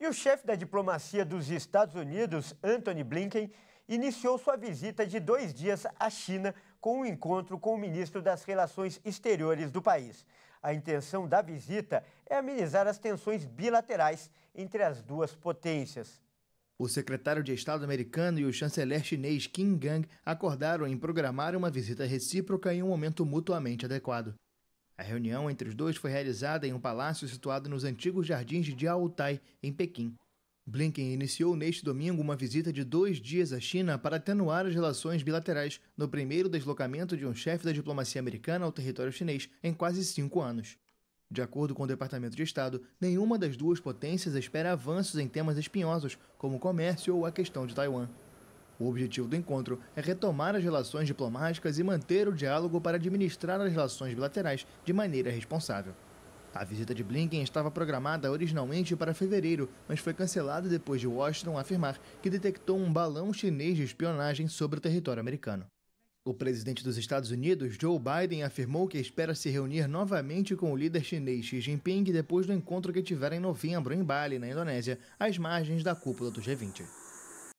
E o chefe da diplomacia dos Estados Unidos, Anthony Blinken, iniciou sua visita de dois dias à China com um encontro com o ministro das Relações Exteriores do país. A intenção da visita é amenizar as tensões bilaterais entre as duas potências. O secretário de Estado americano e o chanceler chinês Qin Gang acordaram em programar uma visita recíproca em um momento mutuamente adequado. A reunião entre os dois foi realizada em um palácio situado nos antigos jardins de Jiaotai, em Pequim. Blinken iniciou neste domingo uma visita de dois dias à China para atenuar as relações bilaterais no primeiro deslocamento de um chefe da diplomacia americana ao território chinês em quase cinco anos. De acordo com o Departamento de Estado, nenhuma das duas potências espera avanços em temas espinhosos, como o comércio ou a questão de Taiwan. O objetivo do encontro é retomar as relações diplomáticas e manter o diálogo para administrar as relações bilaterais de maneira responsável. A visita de Blinken estava programada originalmente para fevereiro, mas foi cancelada depois de Washington afirmar que detectou um balão chinês de espionagem sobre o território americano. O presidente dos Estados Unidos, Joe Biden, afirmou que espera se reunir novamente com o líder chinês Xi Jinping depois do encontro que tiver em novembro em Bali, na Indonésia, às margens da cúpula do G20.